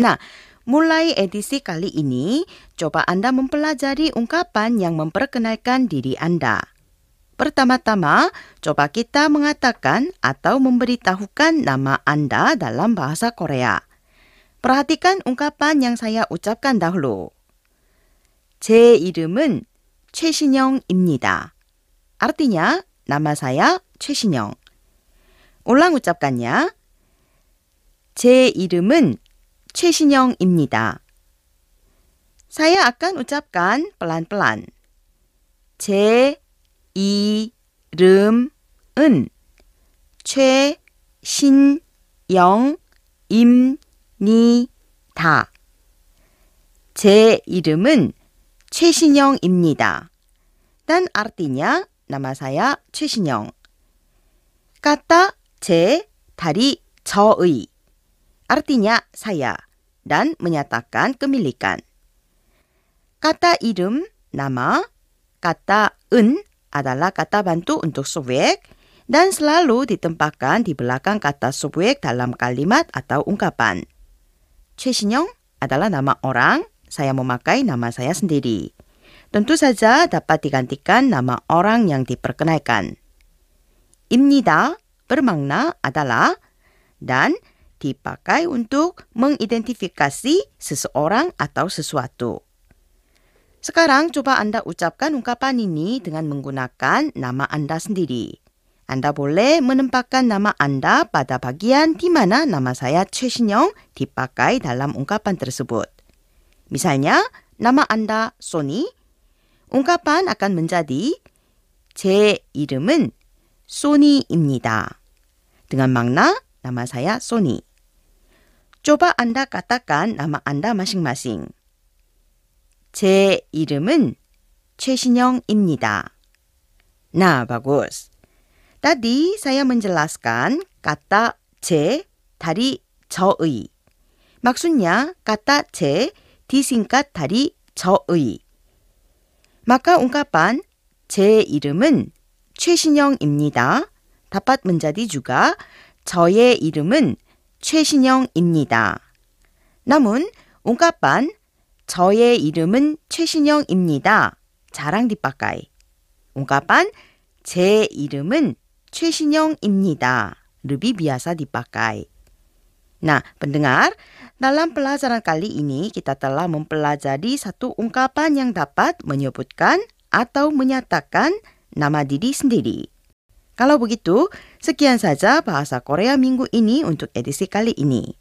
Nah, mulai edisi kali ini, coba Anda mempelajari ungkapan yang memperkenalkan diri Anda. Pertama-tama, coba kita mengatakan atau memberitahukan nama Anda dalam bahasa Korea. Perhatikan ungkapan yang saya ucapkan dahulu. 제 이름은 최신영입니다. Artinya, nama saya 최신영. Ulang ucapkannya. 제 이름은 최신영입니다. Saya akan ucapkan pelan-pelan. 제 이름은 최신영입니다. 제 이름은 최신영입니다. Dan artinya nama saya 최신영. kata 제 다리 저의 artinya saya, dan menyatakan kemilikan. Kata irum, nama, kata un adalah kata bantu untuk subjek dan selalu ditempatkan di belakang kata subjek dalam kalimat atau ungkapan. Choi shin adalah nama orang, saya memakai nama saya sendiri. Tentu saja dapat digantikan nama orang yang diperkenalkan. Imnida bermakna adalah dan dipakai untuk mengidentifikasi seseorang atau sesuatu. Sekarang coba Anda ucapkan ungkapan ini dengan menggunakan nama Anda sendiri. Anda boleh menempatkan nama Anda pada bagian di mana nama saya Choi shin dipakai dalam ungkapan tersebut. Misalnya, nama Anda Sony. ungkapan akan menjadi 제 이름은 소니입니다. dengan makna nama saya Sony. 좁아 안다 까딱깐 남아 안다 마싱 마싱. 제 이름은 최신영입니다. Nah, bagus. Tadi saya menjelaskan kata C dari 저의. Maksudnya kata C disingkat dari 저의. Maka ungkapan 제 이름은 최신영입니다. dapat menjadi juga 저의 이름은 최신영입니다. 남은 온갖반 저의 이름은 최신영입니다. 자랑 뒷바까이 온갖반 제 이름은 최신영입니다. 르비 비아사 뒷바까이 Nah, pendengar, dalam pelajaran kali ini kita telah mempelajari satu ungkapan yang dapat menyebutkan atau menyatakan nama diri sendiri. Kalau begitu, sekian saja bahasa Korea minggu ini untuk edisi kali ini.